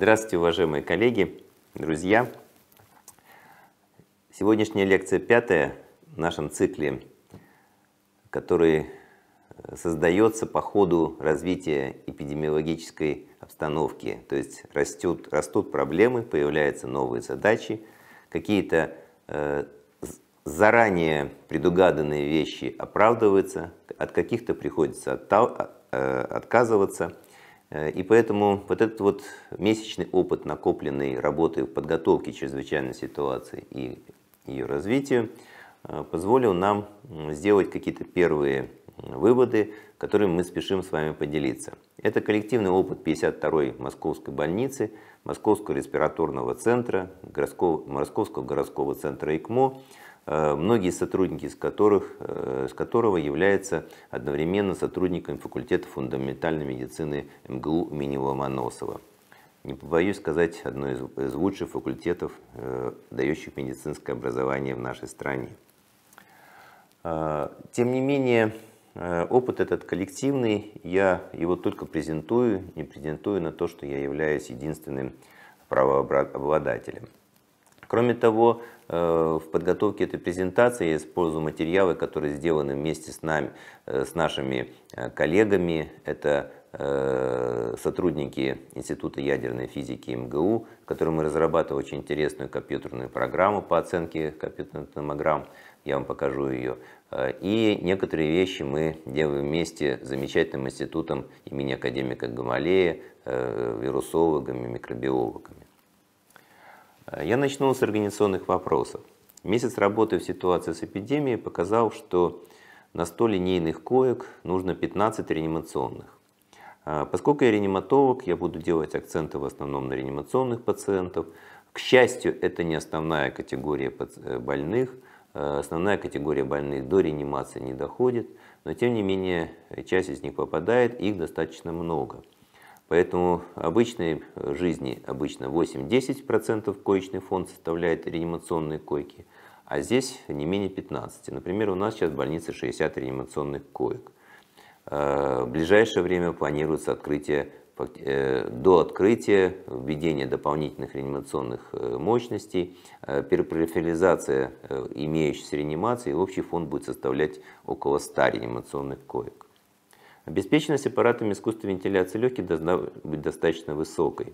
Здравствуйте, уважаемые коллеги, друзья. Сегодняшняя лекция пятая в нашем цикле, который э, создается по ходу развития эпидемиологической обстановки. То есть растет, растут проблемы, появляются новые задачи, какие-то э, заранее предугаданные вещи оправдываются, от каких-то приходится оттал, а, э, отказываться – Э, и поэтому вот этот вот месячный опыт, накопленный работы подготовки чрезвычайной ситуации и ее развитию, э, позволил нам сделать какие-то первые выводы, которыми мы спешим с вами поделиться. Это коллективный опыт 52-й Московской больницы, Московского респираторного центра, Московского городского центра ИКМО, Э, многие сотрудники из которых, с э, которого является одновременно сотрудником факультета фундаментальной медицины МГУ имени Ломоносова. Не побоюсь сказать, одно из лучших факультетов, э, дающих медицинское образование в нашей стране. Тем не менее, опыт этот коллективный, я его только презентую, не презентую на то, что я являюсь единственным правообладателем. Кроме того, э, в подготовке этой презентации я использую материалы, которые сделаны вместе с нами, э, с нашими э, коллегами. Это сотрудники Института ядерной физики МГУ, которым мы разрабатывали очень интересную компьютерную программу по оценке компьютерных томограмм. Я вам покажу ее. И некоторые вещи мы делаем вместе с замечательным институтом имени академика Гамалея, вирусологами, микробиологами. Э, я начну с организационных вопросов. Месяц работы в ситуации с эпидемией показал, что на 100 линейных коек нужно 15 реанимационных. Э, поскольку я реаниматолог, я буду делать акценты в основном на реанимационных пациентов. К счастью, это не основная категория э, больных. Основная категория больных до реанимации не доходит, но тем не менее часть из них попадает, их достаточно много. Поэтому в обычной э, жизни обычно 8-10% коечный фонд составляет реанимационные койки, а здесь не менее 15. Например, у нас сейчас в больнице 60 реанимационных коек. Э, в ближайшее время планируется открытие, э, до открытия введения дополнительных реанимационных мощностей, перепрофилизация имеющейся реанимации, и общий фонд будет составлять около 100 реанимационных коек. Обеспеченность аппаратами искусственной вентиляции легких должна быть достаточно высокой.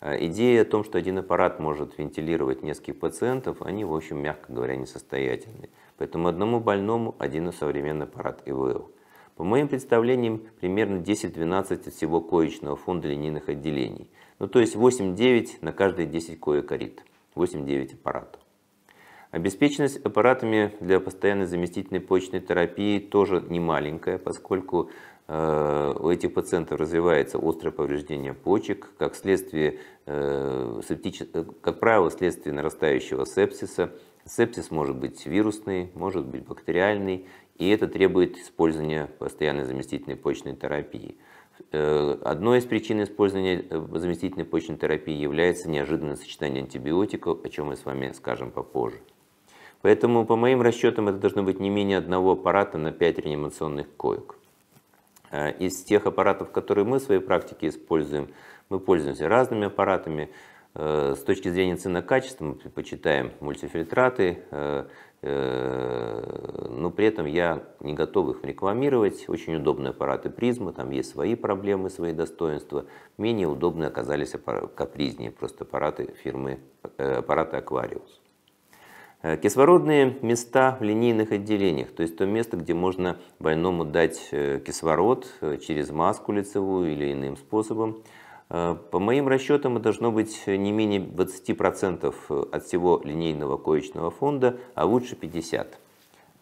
А идея о том, что один аппарат может вентилировать нескольких пациентов, они, в общем, мягко говоря, несостоятельны. Поэтому одному больному один современный аппарат ИВЛ. По моим представлениям, примерно 10-12 от всего коечного фонда линейных отделений. Ну, то есть 8-9 на каждые 10 коек корит. 8-9 аппаратов. Обеспеченность аппаратами для постоянной заместительной почечной терапии тоже немаленькая, поскольку Э, у этих пациентов развивается острое повреждение почек, как, следствие, э, септич... Э, как правило, следствие нарастающего сепсиса. Сепсис может быть вирусный, может быть бактериальный, и это требует использования постоянной заместительной почечной терапии. Одной из причин использования заместительной почечной терапии является неожиданное сочетание антибиотиков, о чем мы с вами скажем попозже. Поэтому, по моим расчетам, это должно быть не менее одного аппарата на 5 реанимационных коек. А, из тех аппаратов, которые мы в своей практике используем, мы пользуемся разными аппаратами. Э, с точки зрения цена-качества мы предпочитаем мультифильтраты, э, э, но при этом я не готов их рекламировать. Очень удобные аппараты Призма, там есть свои проблемы, свои достоинства. Менее удобные оказались капризнее просто аппараты фирмы, аппараты Aquarius. Э, кислородные места в линейных отделениях, то есть то место, где можно больному дать э, кислород э, через маску лицевую или иным способом. По моим расчетам, это должно быть не менее 20% от всего линейного коечного фонда, а лучше 50%.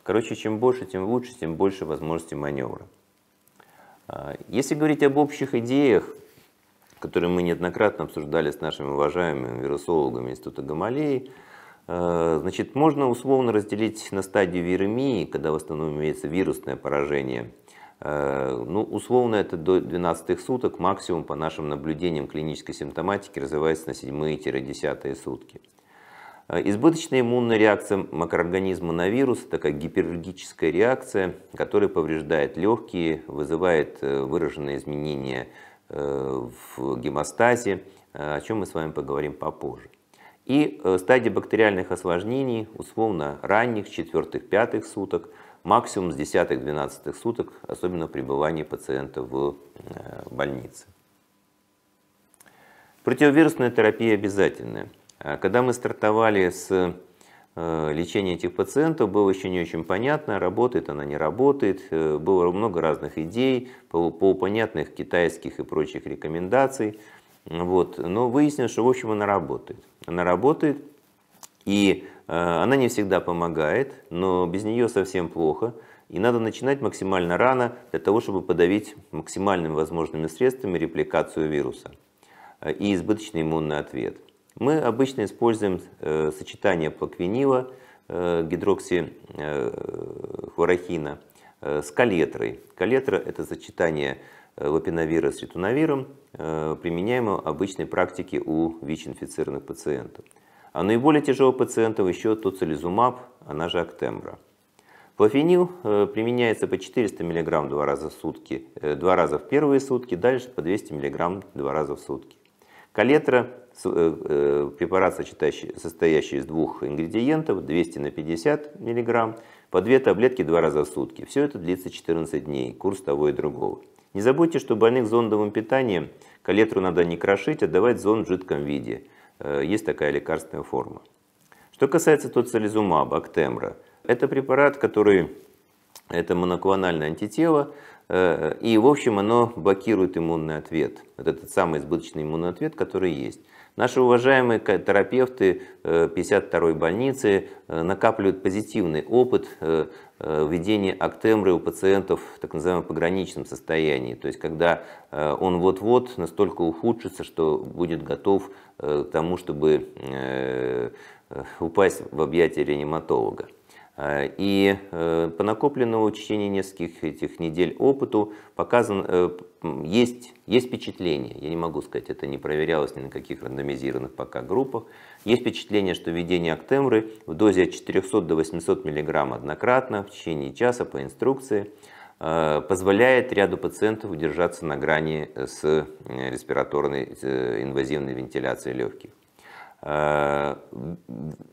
Короче, чем больше, тем лучше, тем больше возможностей маневра. Если говорить об общих идеях, которые мы неоднократно обсуждали с нашими уважаемыми вирусологами Института Гамалеи, Э, значит, можно условно разделить на стадию виремии, когда в основном имеется вирусное поражение. Э, ну, условно, это до 12 суток, максимум по нашим наблюдениям клинической симптоматики развивается на 7-10 сутки. Э, избыточная иммунная реакция макроорганизма на вирус – это как гипергическая реакция, которая повреждает легкие, вызывает выраженные изменения в гемостазе, о чем мы с вами поговорим попозже. И э, стадии бактериальных осложнений, условно, ранних, четвертых, пятых суток, максимум с десятых, двенадцатых суток, особенно пребывание пациента в э, больнице. Противовирусная терапия обязательная. А когда мы стартовали с э, лечения этих пациентов было еще не очень понятно, работает она, не работает. Было много разных идей, полупонятных китайских и прочих рекомендаций – вот. Но выяснилось, что в общем она работает. Она работает, и э, она не всегда помогает, но без нее совсем плохо. И надо начинать максимально рано для того, чтобы подавить максимальными возможными средствами репликацию вируса э, и избыточный иммунный ответ. Мы обычно используем э, сочетание плаквинила, э, гидроксихлорохина э, с калетрой. Калетра – это сочетание Э, лапиновира с ритунавиром, э, применяемого обычной практике у ВИЧ-инфицированных пациентов. А наиболее тяжелых пациентов еще тоцилизумаб, она же Актембра. Плафенил э, применяется по 400 мг два раза в сутки, два раза в первые сутки, дальше по 200 мг два раза в сутки. Калетра – препарат, состоящий из двух ингредиентов, 200 на 50 мг, по две таблетки два раза в сутки. Все это длится 14 дней, курс того и другого. Не забудьте, что больных зондовым питанием калетру надо не крошить, а давать зонд в жидком виде. Э, есть такая лекарственная форма. Что касается тоцилизумаба, актемра, это препарат, который, это моноклональное антитело, э, и, в общем, оно блокирует иммунный ответ, вот этот самый избыточный иммунный ответ, который есть. Наши уважаемые терапевты 52-й э, больницы накапливают позитивный опыт Э, введение актемры у пациентов в так называемом пограничном состоянии, то есть когда э, он вот-вот настолько ухудшится, что будет готов э, к тому, чтобы упасть в объятия реаниматолога. И по накопленному в течение нескольких этих недель опыту показан, есть, есть впечатление, я не могу сказать, это не проверялось ни на каких рандомизированных пока группах, есть впечатление, что введение Актемры в дозе от 400 до 800 мг однократно в течение часа по инструкции э, позволяет ряду пациентов удержаться на грани с э, респираторной э, инвазивной вентиляцией легких.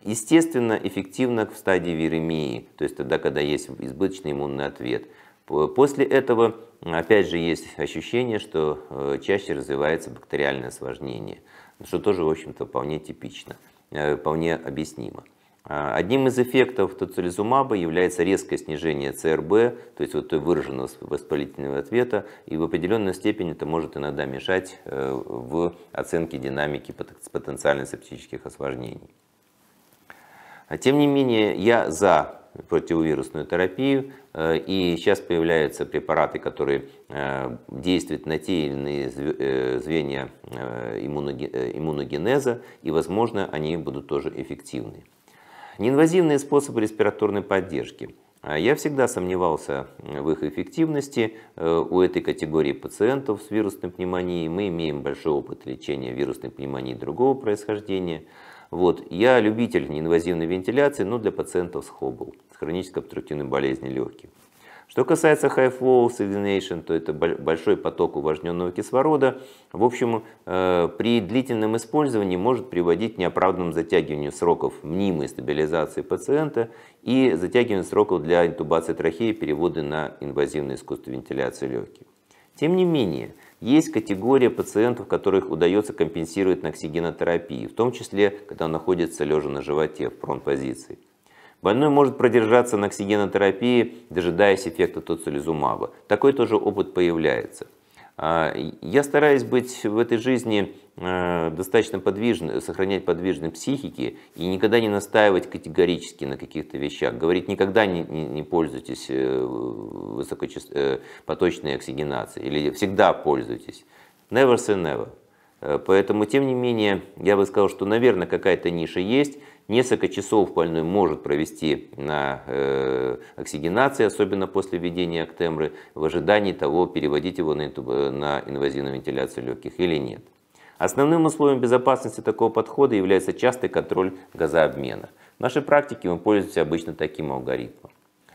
Естественно, эффективно в стадии виремии, то есть тогда, когда есть избыточный иммунный ответ. После этого, опять же, есть ощущение, что чаще развивается бактериальное осложнение – что тоже, в общем-то, вполне типично, э, вполне объяснимо. А, одним из эффектов тоцилизумаба является резкое снижение ЦРБ, то есть вот той выраженного воспалительного ответа, и в определенной степени это может иногда мешать э, в оценке динамики потенциальных септических осложнений. А, тем не менее, я за противовирусную терапию, э, и сейчас появляются препараты, которые э, действуют на те или иные э, звенья иммуногенеза, и, возможно, они будут тоже эффективны. Неинвазивные способы респираторной поддержки. Я всегда сомневался в их эффективности. У этой категории пациентов с вирусной пневмонией мы имеем большой опыт лечения вирусной пневмонии другого происхождения – вот. Я любитель неинвазивной вентиляции, но для пациентов с ХОБЛ, с хронической обструктивной болезнью легких. Что касается high flow oxygenation, то это большой поток увлажненного кислорода. В общем, э, при длительном использовании может приводить к неоправданному затягиванию сроков мнимой стабилизации пациента и затягиванию сроков для интубации трахеи, перевода на инвазивную искусственную вентиляцию легких. Тем не менее, есть категория пациентов, которых удается компенсировать на оксигенотерапии, в том числе, когда он находится лежа на животе в пронпозиции. Больной может продержаться на оксигенотерапии, дожидаясь эффекта тоцилизумаба. Такой тоже опыт появляется – а, я стараюсь быть в этой жизни э, достаточно подвижным, сохранять подвижной психики и никогда не настаивать категорически на каких-то вещах. Говорить, никогда не, не пользуйтесь э, высокочаст... Э, поточной оксигенацией или всегда пользуйтесь. Never say never. Поэтому, тем не менее, я бы сказал, что, наверное, какая-то ниша есть. Несколько часов больной может провести на э, оксигенации, особенно после введения актемры, в ожидании того, переводить его э, на инвазивную вентиляцию легких или нет. Основным условием безопасности такого подхода является частый контроль газообмена. В нашей практике мы пользуемся обычно таким алгоритмом.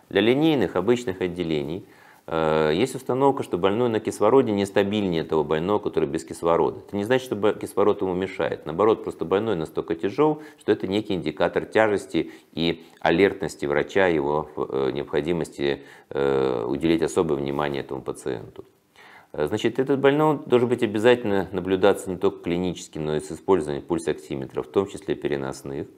Для линейных обычных отделений – Э, есть установка, что больной на кислороде нестабильнее того больного, который без кислорода. Это не значит, что кислород ему мешает. Наоборот, просто больной настолько тяжел, что это некий индикатор тяжести и алертности врача, его э, необходимости э, уделить особое внимание этому пациенту. Значит, этот больной должен быть обязательно наблюдаться не только клинически, но и с использованием пульсоксиметра, в том числе переносных.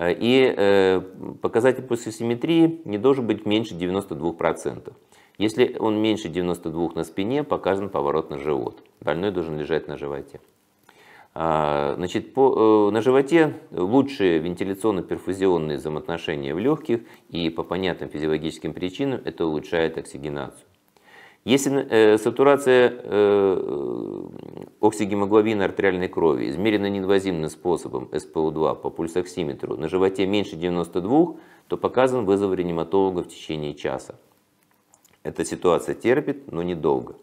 И показатель пульсоксиметрии не должен быть меньше 92%. Если он меньше 92 на спине, показан поворот на живот. Больной должен лежать на животе. А, значит, по, э, на животе лучшие вентиляционно-перфузионные взаимоотношения в легких и по понятным физиологическим причинам это улучшает оксигенацию. Если э, сатурация э, оксигемоглобина артериальной крови измерена неинвазивным способом СПО2 по пульсоксиметру на животе меньше 92, то показан вызов реаниматолога в течение часа. Эта ситуация терпит, но недолго.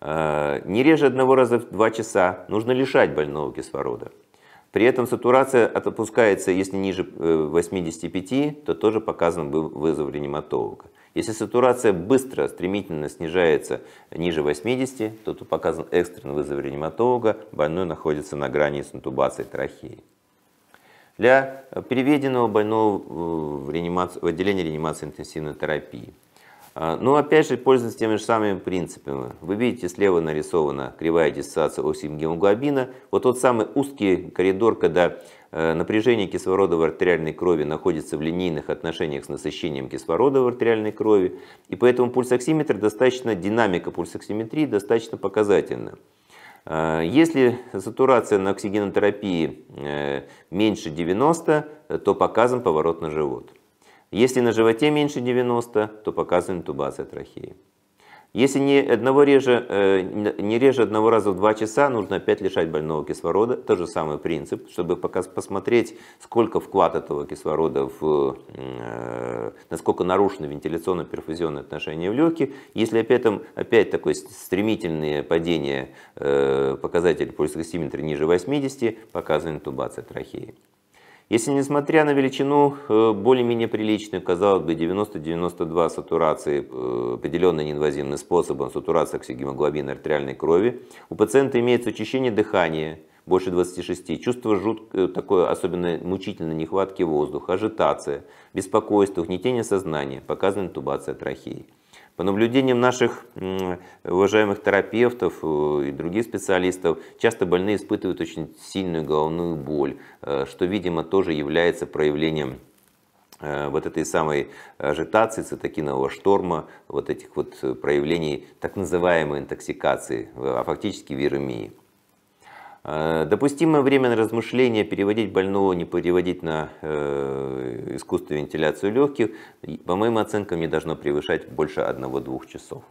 Э, не реже одного раза в два часа нужно лишать больного кислорода. При этом сатурация отпускается, если ниже 85, э, то тоже показан вызов ревматолога. Если сатурация быстро, стремительно снижается ниже 80, то тут показан экстренный вызов ревматолога, больной находится на грани с интубацией трахеи. Для переведенного больного в, реанимацию, в отделение реанимации интенсивной терапии – а, Но ну, опять же, пользуясь теми же самыми принципами. Вы видите, слева нарисована кривая диссоциация оси гемоглобина. Вот тот самый узкий коридор, когда э, напряжение кислорода в артериальной крови находится в линейных отношениях с насыщением кислорода в артериальной крови. И поэтому пульсоксиметр достаточно, динамика пульсоксиметрии достаточно показательна. А, если сатурация на оксигенотерапии э, меньше 90, то показан поворот на живот. Если на животе меньше 90, то показана интубация трахеи. Если не, одного реже, э, не реже одного раза в 2 часа, нужно опять лишать больного кислорода. Тот же самый принцип, чтобы пока посмотреть, сколько вклад этого кислорода, в, э, насколько нарушены вентиляционно перфузионные отношения в легких. Если опять, там, опять такое стремительное падение э, показателя пульсоксиметра ниже 80, показана интубация трахеи. Если несмотря на величину э, более-менее приличную, казалось бы, 90-92 сатурации, э, определенный неинвазивным способом, сатурации оксигемоглобина артериальной крови, у пациента имеется учащение дыхания, больше 26, чувство жут, э, такое особенно мучительной нехватки воздуха, ажитация, беспокойство, угнетение сознания, показана интубация трахеи. По наблюдениям наших уважаемых терапевтов э, и других специалистов, часто больные испытывают очень сильную головную боль, э, что, видимо, тоже является проявлением э, вот этой самой ажитации, цитокинового шторма, вот этих вот проявлений так называемой интоксикации, а фактически виромии. Э, допустимое время на размышление переводить больного, не переводить на э, искусственную вентиляцию легких, по моим оценкам, не должно превышать больше 1-2 часов.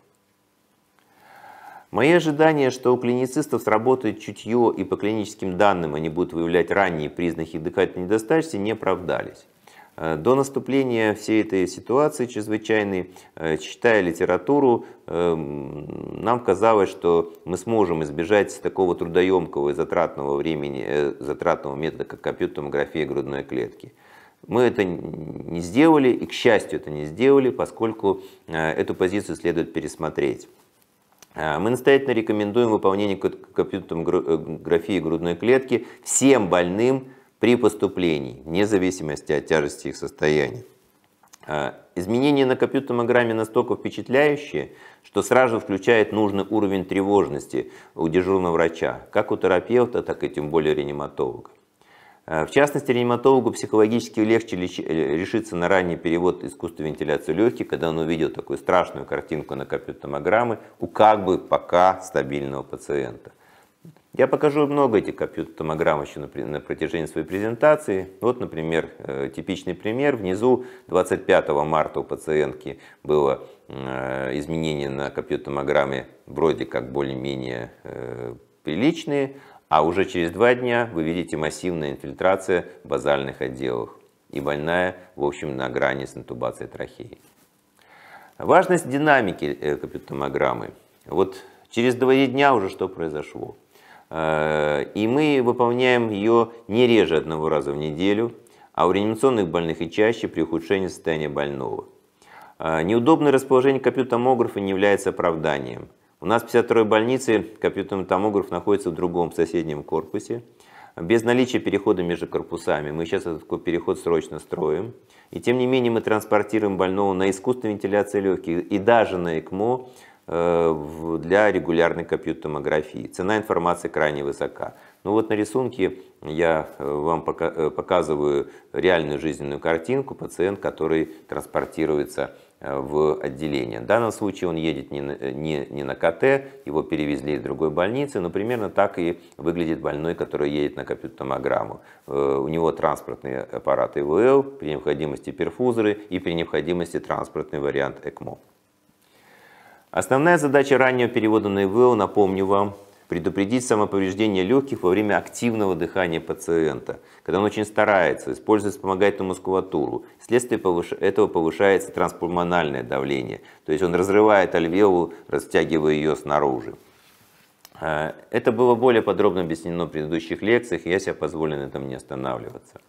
Мои ожидания, что у клиницистов сработает чутье и по клиническим данным они будут выявлять ранние признаки дыхательной недостаточности, не оправдались. Э, до наступления всей этой ситуации чрезвычайной, э, читая литературу, э, нам казалось, что мы сможем избежать такого трудоемкого и затратного времени, затратного метода, как компьютомография грудной клетки. Мы это не сделали, и, к счастью, это не сделали, поскольку эту позицию следует пересмотреть. Мы настоятельно рекомендуем выполнение компьютеромографии грудной клетки всем больным, при поступлении, вне зависимости от тяжести их состояния. А, изменение на компьютомограмме настолько впечатляющее, что сразу включает нужный уровень тревожности у дежурного врача, как у терапевта, так и тем более реаниматолога. А, в частности, реаниматологу психологически легче э, решиться на ранний перевод искусственной вентиляции легких, когда он увидел такую страшную картинку на компьютомограммы у как бы пока стабильного пациента – я покажу много этих компьютер-томограмм еще на протяжении своей презентации. Вот, например, э, типичный пример. Внизу 25 марта у пациентки было э, изменение на компьютер-томограмме вроде как более-менее э, приличные, а уже через два дня вы видите массивная инфильтрация в базальных отделах и больная, в общем, на грани с интубацией трахеи. Важность динамики компьютер-томограммы. Вот через два дня уже что произошло. Э, и мы выполняем ее не реже одного раза в неделю, а у реанимационных больных и чаще при ухудшении состояния больного. Э, неудобное расположение компьютомографа не является оправданием. У нас в 52-й больнице компьютерный томограф находится в другом соседнем корпусе. Без наличия перехода между корпусами. Мы сейчас этот переход срочно строим. И тем не менее мы транспортируем больного на искусственную вентиляцию легких и даже на ЭКМО Э, для регулярной компьютерной томографии Цена информации крайне высока. Ну вот на рисунке я э, вам э, показываю реальную жизненную картинку, пациент, который транспортируется в отделение. В данном случае он едет не на, не, не на КТ, его перевезли из другой больницы, но примерно так и выглядит больной, который едет на томограмму. У него транспортный аппарат ИВЛ, при необходимости перфузоры и при необходимости транспортный вариант ЭКМО. Основная задача раннего перевода на ИВЛ, напомню вам, предупредить самоповреждение легких во время активного дыхания пациента, когда он очень старается, использует вспомогательную мускулатуру. Вследствие этого повышается транспульмональное давление, то есть он разрывает альвеолу, растягивая ее снаружи. Э, это было более подробно объяснено в предыдущих лекциях, и я себе позволю на этом не останавливаться.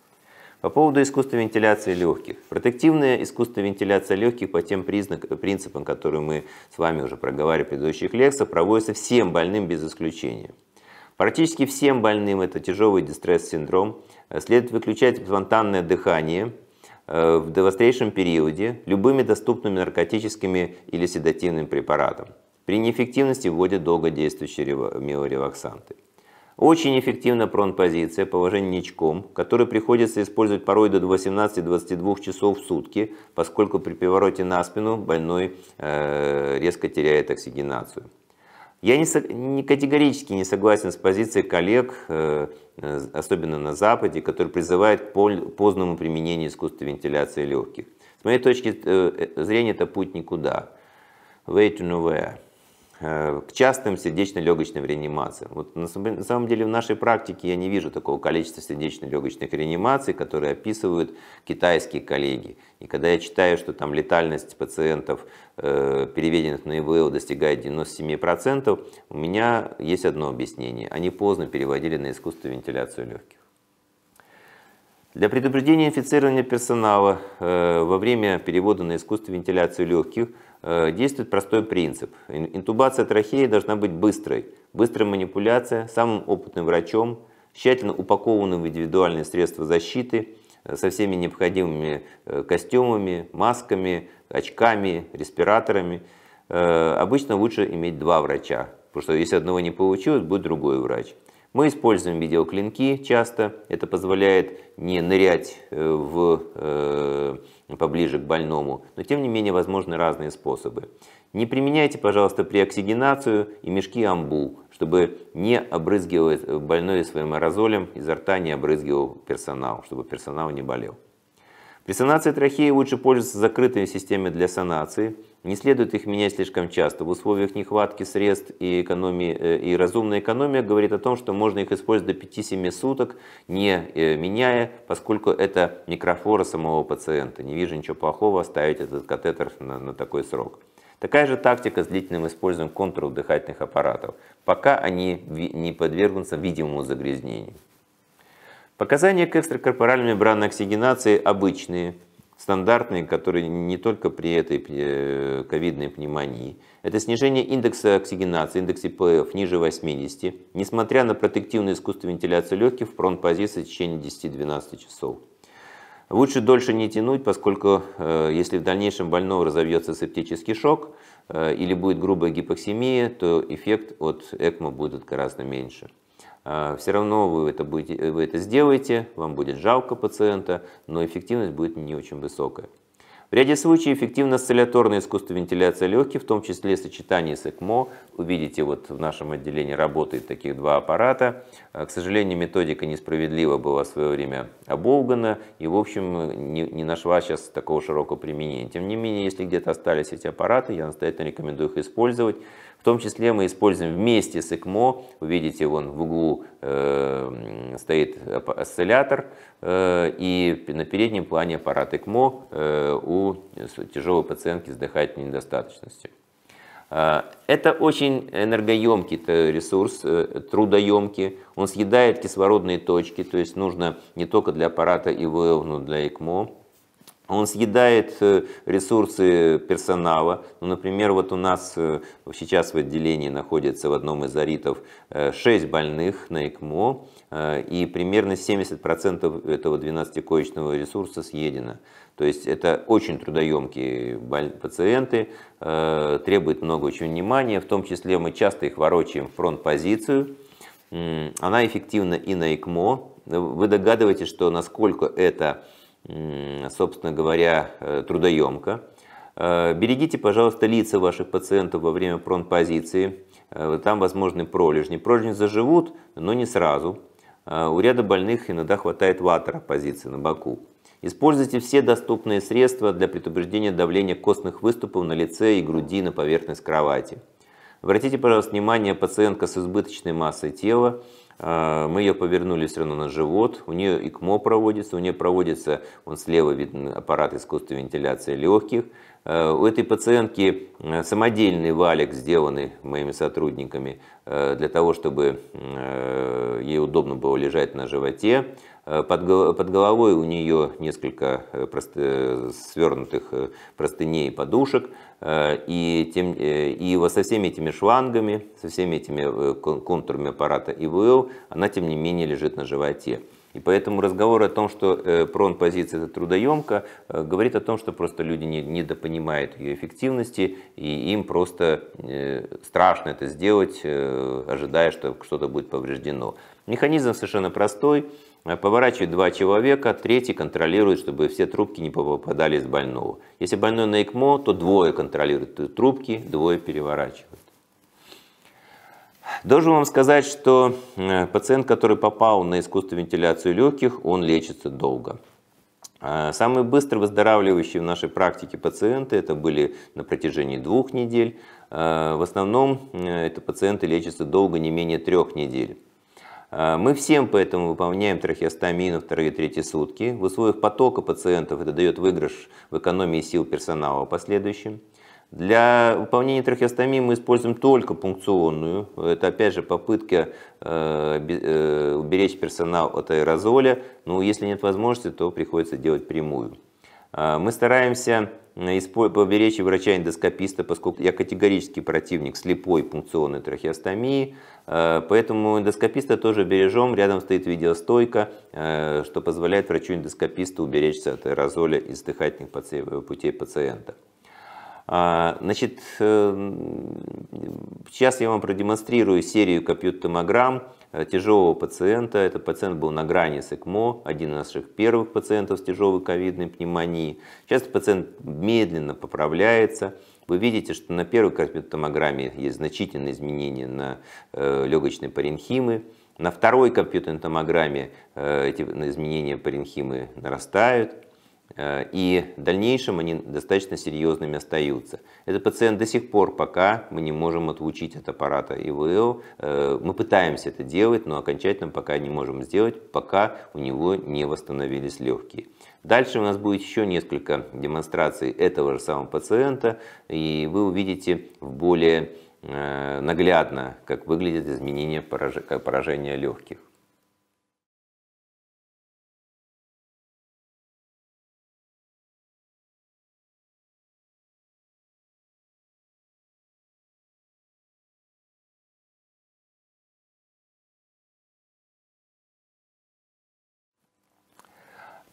По поводу искусства вентиляции легких. Протективная искусственная вентиляция легких по тем признак, принципам, которые мы с вами уже проговаривали в предыдущих лекциях, проводится всем больным без исключения. Практически всем больным это тяжелый дистресс-синдром. Э, следует выключать спонтанное дыхание э, в острейшем периоде любыми доступными наркотическими или седативным препаратом. При неэффективности вводят долгодействующие миорелаксанты. Очень эффективна позиция, положение ничком, который приходится использовать порой до 18-22 часов в сутки, поскольку при перевороте на спину больной э, резко теряет оксигенацию. Я не, не категорически не согласен с позицией коллег, э, э особенно на Западе, которые призывают к поздному применению искусственной вентиляции легких. С моей точки э, э, зрения, это путь никуда. Way to nowhere. Э, к частым сердечно-легочным реанимациям. Вот на самом деле в нашей практике я не вижу такого количества сердечно-легочных реанимаций, которые описывают китайские коллеги. И когда я читаю, что там летальность пациентов, э, переведенных на ИВЛ, достигает 97%, у меня есть одно объяснение. Они поздно переводили на искусственную вентиляцию легких. Для предупреждения инфицирования персонала э, во время перевода на искусственную вентиляцию легких – Э, действует простой принцип. Интубация трахеи должна быть быстрой. Быстрая манипуляция самым опытным врачом, тщательно упакованы в индивидуальные средства защиты, э, со всеми необходимыми э, костюмами, масками, очками, респираторами. Обычно лучше иметь два врача, потому что если одного не получилось, будет другой врач. Мы используем видеоклинки часто, это позволяет не нырять э, в, э, поближе к больному, но тем не менее возможны разные способы. Не применяйте, пожалуйста, при оксигенацию и мешки амбу, чтобы не обрызгивать больной своим аэрозолем, изо рта не обрызгивал персонал, чтобы персонал не болел. При санации трахеи лучше пользоваться закрытой системой для санации – не следует их менять слишком часто. В условиях нехватки средств и, экономии, э, и разумная экономия говорит о том, что можно их использовать до 5-7 суток, не э, меняя, поскольку это микрофора самого пациента. Не вижу ничего плохого оставить этот катетер на, на такой срок. Такая же тактика с длительным использованием контуров дыхательных аппаратов, пока они не подвергнутся видимому загрязнению. Показания к экстракорпоральной мембранной оксигенации обычные стандартные, которые не только при этой э, ковидной пневмонии. Это снижение индекса оксигенации, индекс ИПФ ниже 80, несмотря на протективную искусственную вентиляцию легких в пронпозиции в течение 10-12 часов. Лучше дольше не тянуть, поскольку э, если в дальнейшем больного разовьется септический шок э, или будет грубая гипоксемия, то эффект от ЭКМО будет гораздо меньше. А, все равно вы это, будете, вы это сделаете, вам будет жалко пациента, но эффективность будет не очень высокая. В ряде случаев эффективна осцилляторная искусство вентиляции легких, в том числе сочетание с ЭКМО. Увидите, вот в нашем отделении работают таких два аппарата. А, к сожалению, методика несправедливо была в свое время оболгана и, в общем, не, не нашла сейчас такого широкого применения. Тем не менее, если где-то остались эти аппараты, я настоятельно рекомендую их использовать. В том числе мы используем вместе с ЭКМО, вы видите, вон в углу э, стоит осциллятор, э, и на переднем плане аппарат ЭКМО э, у тяжелой пациентки с дыхательной недостаточностью. А, это очень энергоемкий ресурс, э, трудоемкий. Он съедает кислородные точки, то есть нужно не только для аппарата ИВЛ, но и для ЭКМО. Он съедает э, ресурсы персонала. Ну, например, вот у нас э, сейчас в отделении находится в одном из аритов 6 э, больных на ЭКМО, и примерно 70% этого 12-коечного ресурса съедено. То есть это очень трудоемкие пациенты, требует много очень внимания, в том числе мы часто их ворочаем в фронт-позицию. Она эффективна и на ЭКМО. Вы догадываетесь, что насколько это собственно говоря, э, трудоемко. Э, берегите, пожалуйста, лица ваших пациентов во время пронпозиции. Э, там возможны пролежни. Пролежни заживут, но не сразу. У ряда больных иногда хватает ватера позиции на боку. Используйте все доступные средства для предупреждения давления костных выступов на лице и груди на поверхность кровати. Обратите, пожалуйста, внимание, пациентка с избыточной массой тела а, мы ее повернули все равно на живот. У нее ИКМО проводится, у нее проводится, он слева виден аппарат искусственной вентиляции легких. Э, у этой пациентки э, самодельный валик, сделанный моими сотрудниками, э, для того, чтобы ей удобно было лежать на животе. Под, головой у нее несколько свернутых простыней и подушек. Э, и, тем, э, и вот со всеми этими шлангами, со всеми этими э, контурами аппарата ИВЛ, она тем не менее лежит на животе. И поэтому разговор о том, что пронпозиция это трудоемка, говорит о том, что просто люди не, недопонимают ее эффективности, и им просто страшно это сделать, ожидая, что что-то будет повреждено. Механизм совершенно простой поворачивает два человека, третий контролирует, чтобы все трубки не попадали из больного. Если больной на ЭКМО, то двое контролируют трубки, двое переворачивают. Должен вам сказать, что э, пациент, который попал на искусственную вентиляцию легких, он лечится долго. А, самые быстро выздоравливающие в нашей практике пациенты, это были на протяжении двух недель. А, в основном э, это пациенты лечатся долго, не менее трех недель. А, мы всем поэтому выполняем трахеостомию на вторые и третьи сутки. В условиях потока пациентов это дает выигрыш в экономии сил персонала в последующем. Для выполнения трахеостомии мы используем только пункционную. Это опять же попытка э, э, уберечь персонал от аэрозоля. Но ну, если нет возможности, то приходится делать прямую. А, мы стараемся э, поберечь врача-эндоскописта, поскольку я категорический противник слепой пункционной трахеостомии. Э, поэтому эндоскописта тоже бережем. Рядом стоит видеостойка, э, что позволяет врачу-эндоскописту уберечься от аэрозоля из дыхательных путей э, пациента. А, значит, сейчас я вам продемонстрирую серию копьют-томограмм тяжелого пациента. Этот пациент был на грани с ЭКМО, один из наших первых пациентов с тяжелой ковидной пневмонией. Сейчас пациент медленно поправляется. Вы видите, что на первой компьютерной есть значительные изменения на э, легочной паренхимы, на второй компьютерной томограмме э, эти изменения паренхимы нарастают, э, и в дальнейшем они достаточно серьезными остаются. Этот пациент до сих пор пока мы не можем отлучить от аппарата ИВЛ. мы пытаемся это делать, но окончательно пока не можем сделать, пока у него не восстановились легкие. Дальше у нас будет еще несколько демонстраций этого же самого пациента, и вы увидите в более э, наглядно, как выглядят изменения поражения легких.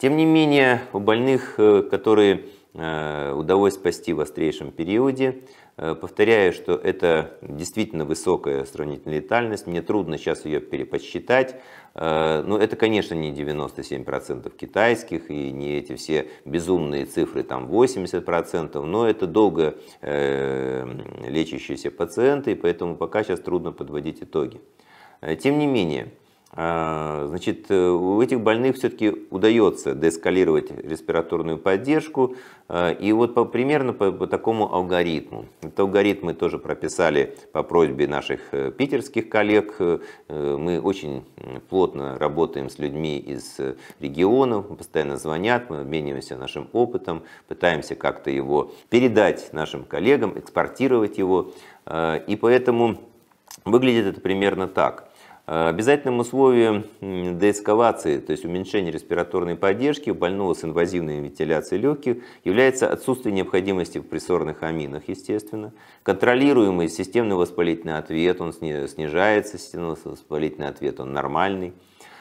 Тем не менее, у больных, э, которые э, удалось спасти в острейшем периоде, э, повторяю, что это действительно высокая сравнительная летальность, мне трудно сейчас ее переподсчитать, но ну, это, конечно, не 97% китайских и не эти все безумные цифры, там 80%, но это долго лечащиеся пациенты, и поэтому пока сейчас трудно подводить итоги. Тем не менее, а, значит, э, у этих больных все-таки удается деэскалировать респираторную поддержку. Э, и вот по, примерно по, по такому алгоритму. Этот алгоритм мы тоже прописали по просьбе наших э, питерских коллег. Мы очень плотно работаем с людьми из регионов, постоянно звонят, мы обмениваемся нашим опытом, пытаемся как-то его передать нашим коллегам, экспортировать его. И поэтому выглядит это примерно так – а, обязательным условием деэскалации, то есть уменьшения респираторной поддержки у больного с инвазивной вентиляцией легких, является отсутствие необходимости в прессорных аминах, естественно. Контролируемый системный воспалительный ответ, он снижается, системный воспалительный ответ, он нормальный.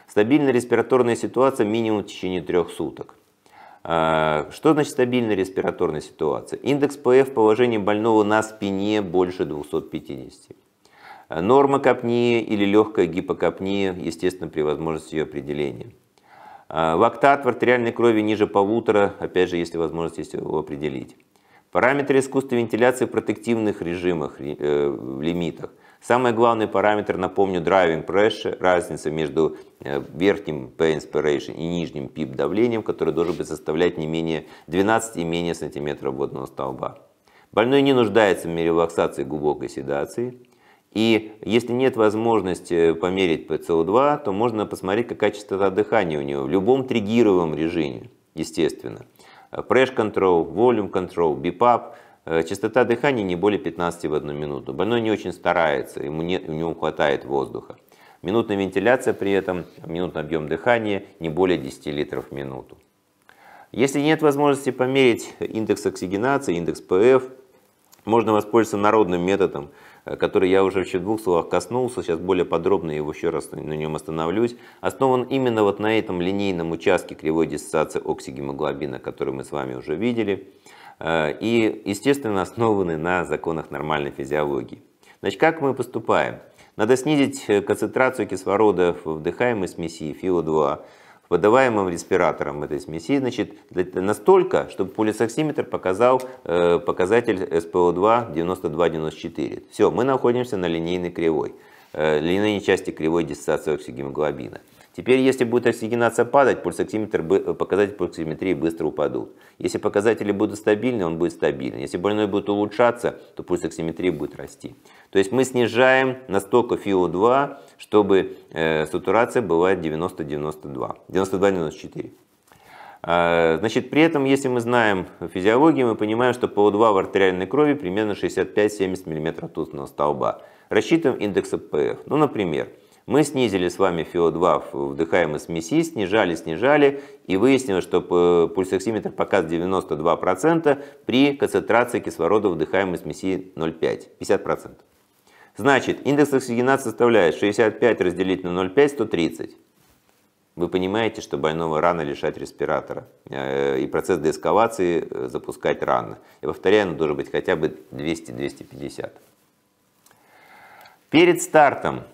Стабильная респираторная ситуация минимум в течение трех суток. А, что значит стабильная респираторная ситуация? Индекс ПФ положения больного на спине больше 250. Норма копнии или легкая гипокопния, естественно, при возможности ее определения. Лактат а, в артериальной крови ниже полутора, опять же, если возможность есть его определить. Параметры искусства вентиляции в протективных режимах, э, в лимитах. Самый главный параметр, напомню, driving pressure, разница между э, верхним P inspiration и нижним PIP давлением, которое должно быть составлять не менее 12 и менее сантиметров водного столба. Больной не нуждается в мере релаксации глубокой седации. И если нет возможности померить пцо 2 то можно посмотреть, какая частота дыхания у него в любом триггировом режиме, естественно. Pressure Control, Volume Control, BPAP. Частота дыхания не более 15 в одну минуту. Больной не очень старается, ему не, у него хватает воздуха. Минутная вентиляция при этом, минутный объем дыхания не более 10 литров в минуту. Если нет возможности померить индекс оксигенации, индекс ПФ, можно воспользоваться народным методом – Э, который я уже в двух словах коснулся, сейчас более подробно его еще раз на нем остановлюсь, основан именно вот на этом линейном участке кривой диссоциации оксигемоглобина, который мы с вами уже видели, э, и, естественно, основаны на законах нормальной физиологии. Значит, как мы поступаем? Надо снизить э, концентрацию кислорода в вдыхаемой смеси фио 2 выдаваемым респиратором этой смеси значит, настолько, чтобы полисоксиметр показал э, показатель spo 2 92-94. Все, мы находимся на линейной кривой, э, линейной части кривой диссоциации оксигемоглобина. Теперь, если будет оксигенация падать, пульсоксиметр, э, показатели пульсоксиметрии быстро упадут. Если показатели будут стабильны, он будет стабильный. Если больной будет улучшаться, то пульсоксиметрия будет расти. То есть мы снижаем настолько ФИО2, чтобы э, сатурация была 90-92, 92-94. А, значит, при этом, если мы знаем физиологию, мы понимаем, что ПО2 в артериальной крови примерно 65-70 мм ртутного столба. Рассчитываем индекс ПФ. Ну, например, мы снизили с вами ФИО2 в вдыхаемой смеси, снижали, снижали, и выяснилось, что пульсоксиметр показывает 92% при концентрации кислорода в вдыхаемой смеси 0,5, 50%. Значит, индекс оксигенации составляет 65 разделить на 0,5, 130. Вы понимаете, что больного рано лишать респиратора. Э, и процесс деэскалации э, запускать рано. И повторяю, он должен быть хотя бы 200-250. Перед стартом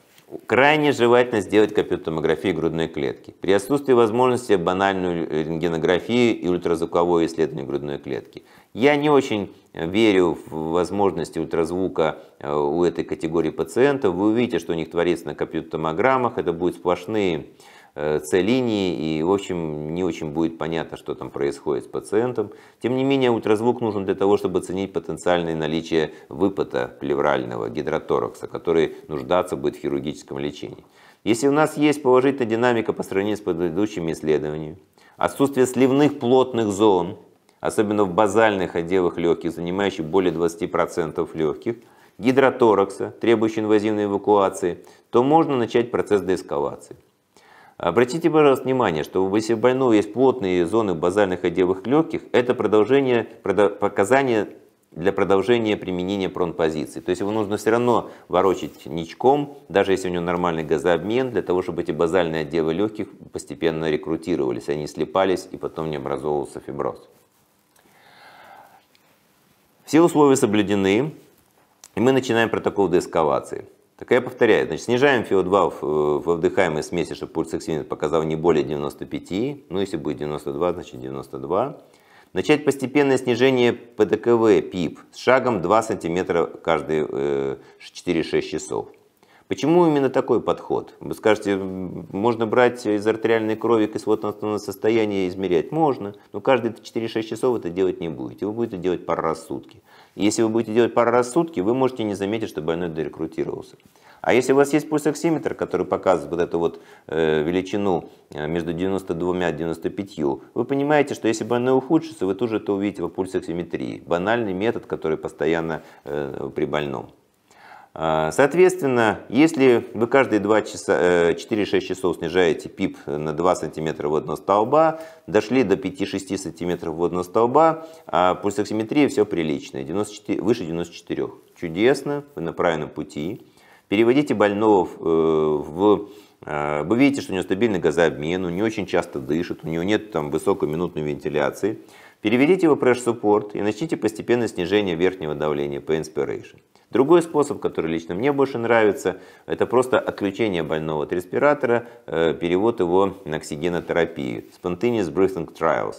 крайне желательно сделать капиотомографию грудной клетки. При отсутствии возможности банальную э, рентгенографию и ультразвуковое исследование грудной клетки. Я не очень э, верю в возможности ультразвука э, у этой категории пациентов. Вы увидите, что у них творится на компьютер-томограммах. Это будут сплошные э, С-линии, и, в общем, не очень будет понятно, что там происходит с пациентом. Тем не менее, ультразвук нужен для того, чтобы оценить потенциальное наличие выпада плеврального гидроторакса, который нуждаться будет в хирургическом лечении. Если у нас есть положительная динамика по сравнению с предыдущими исследованиями, отсутствие сливных плотных зон – особенно в базальных отделах легких, занимающих более 20% легких, гидроторакса, требующий инвазивной эвакуации, то можно начать процесс деэскалации. Обратите, пожалуйста, внимание, что если у больного есть плотные зоны базальных отделах легких, это продолжение, показания для продолжения применения пронпозиции. То есть его нужно все равно ворочить ничком, даже если у него нормальный газообмен, для того, чтобы эти базальные отделы легких постепенно рекрутировались, они а слепались и потом не образовывался фиброз. Все условия соблюдены, и мы начинаем протокол деэскалации. Так я повторяю, значит, снижаем ФИО2 в, э, вдыхаемой смеси, чтобы пульс пульсоксиметр показал не более 95, ну если будет 92, значит 92. Начать постепенное снижение ПДКВ ПИП с шагом 2 см каждые 4-6 э, часов. Почему именно такой подход? Вы скажете, можно брать из артериальной крови кислотно-основное состояние измерять? Можно, но каждые 4-6 часов это делать не будете. Вы будете делать пару раз в сутки. Если вы будете делать пару раз в сутки, вы можете не заметить, что больной дорекрутировался. А если у вас есть пульсоксиметр, который показывает вот эту вот э, величину э, между 92 и 95, вы понимаете, что если больной ухудшится, вы тоже это увидите в пульсоксиметрии. Банальный метод, который постоянно э, при больном. А, соответственно, если вы каждые 2 часа, 4-6 э, часов снижаете пип на 2 см водного столба, дошли до 5-6 см водного столба, а пульсоксиметрия все приличная, 94, выше 94. Чудесно, вы на правильном пути. Переводите больного в, э, в... Э, вы видите, что у него стабильный газообмен, он не очень часто дышит, у него нет там высокой минутной вентиляции. Переведите его в пресс-суппорт и начните постепенное снижение верхнего давления по inspiration. Другой способ, который лично мне больше нравится, это просто отключение больного от респиратора, э, перевод его на оксигенотерапию, spontaneous breathing trials.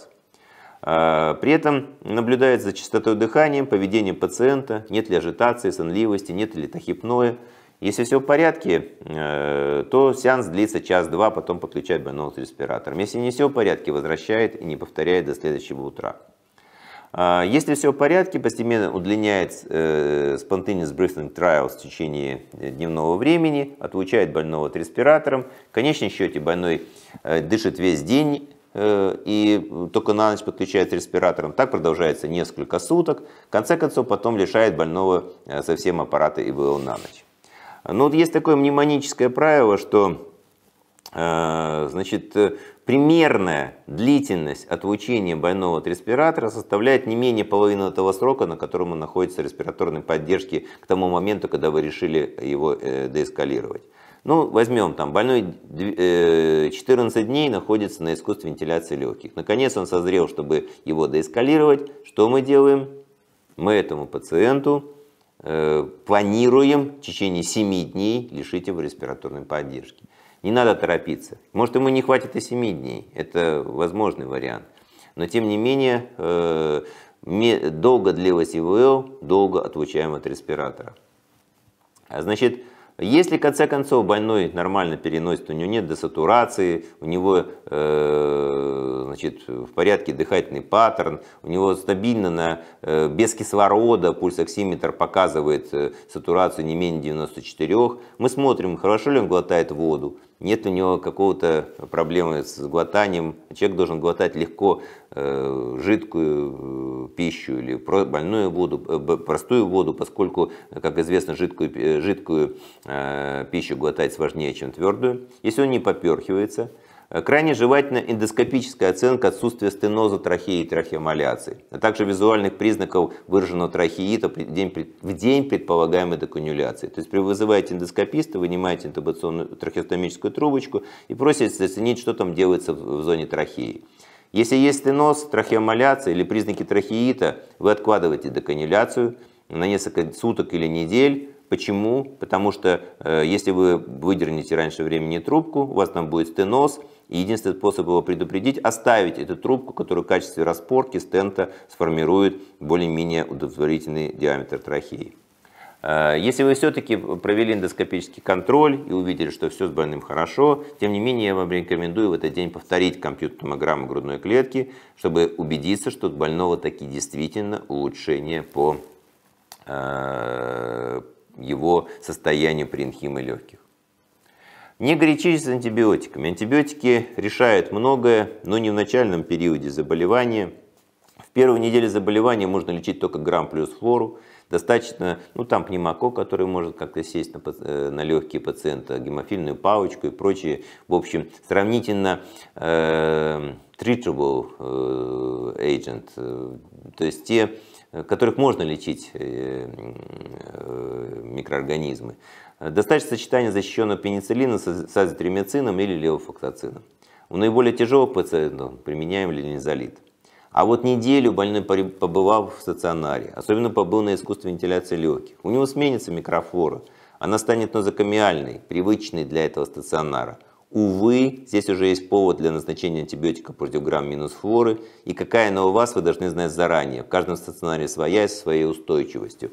Э, при этом наблюдается за частотой дыхания, поведением пациента, нет ли ажитации, сонливости, нет ли тахипноя. Если все в порядке, э, то сеанс длится час-два, потом подключать больного респиратор. Если не все в порядке, возвращает и не повторяет до следующего утра. А, если все в порядке, постепенно удлиняет э, spontaneous breathing trials в течение э, дневного времени, отлучает больного от респиратором. В конечном счете больной э, дышит весь день э, и только на ночь подключает респиратором. Так продолжается несколько суток. В конце концов, потом лишает больного совсем аппарата ИВЛ на ночь. Но ну, вот есть такое мнемоническое правило, что значит, Примерная длительность отлучения больного от респиратора составляет не менее половины того срока, на котором он находится в респираторной поддержке к тому моменту, когда вы решили его э, деэскалировать. Ну, возьмем там, больной 14 э, дней находится на искусстве вентиляции легких. Наконец он созрел, чтобы его деэскалировать. Что мы делаем? Мы этому пациенту э, планируем в течение 7 дней лишить его респираторной поддержки. Не надо торопиться. Может, ему не хватит и 7 дней. Это возможный вариант. Но, тем не менее, э, долго длилась ИВЛ, долго отлучаем от респиратора. А Значит, если, в конце концов, больной нормально переносит, у него нет десатурации, у него э, значит, в порядке дыхательный паттерн, у него стабильно, на, э, без кислорода, пульсоксиметр показывает э, сатурацию не менее 94, мы смотрим, хорошо ли он глотает воду, нет у него какого-то проблемы с глотанием. Человек должен глотать легко э, жидкую э, пищу или про, больную воду, э, простую воду, поскольку, как известно, жидкую, э, жидкую э, пищу глотать сложнее, чем твердую. Если он не поперхивается, Э, крайне желательна эндоскопическая оценка отсутствия стеноза трахеи и трахеомаляции, а также визуальных признаков выраженного трахеита в день предполагаемой докунюляции. То есть, при вызываете эндоскописта, вынимаете интубационную трахеостомическую трубочку и просите оценить, что там делается в зоне трахеи. Если есть стеноз, трахеомаляция или признаки трахеита, вы откладываете докануляцию на несколько суток или недель, Почему? Потому что э, если вы выдернете раньше времени трубку, у вас там будет стеноз, и единственный способ его предупредить – оставить эту трубку, которая в качестве распорки стента сформирует более-менее удовлетворительный диаметр трахеи. Э, если вы все-таки провели эндоскопический контроль и увидели, что все с больным хорошо, тем не менее я вам рекомендую в этот день повторить компьютерную томограмму грудной клетки, чтобы убедиться, что у больного таки действительно улучшение по, э, его состоянию паренхимы легких. Не горячитесь с антибиотиками. Антибиотики решают многое, но не в начальном периоде заболевания. В первую неделю заболевания можно лечить только грамм плюс флору. Достаточно, ну там пневмоко, который может как-то сесть на, э, на легкие пациента, гемофильную палочку и прочее. В общем, сравнительно э, treatable э, agent, э, то есть те Э, которых можно лечить э, э, микроорганизмы. Достаточно сочетания защищенного пенициллина с азитромицином или левофлоксацином. У наиболее тяжелых пациентов применяем линизолит. А вот неделю больной побывал в стационаре, особенно побыл на искусственной вентиляции легких. У него сменится микрофлора, она станет нозокомиальной, привычной для этого стационара – Увы, здесь уже есть повод для назначения антибиотика противограмм минус флоры, и какая она у вас, вы должны знать заранее. В каждом стационаре своя и со своей устойчивостью.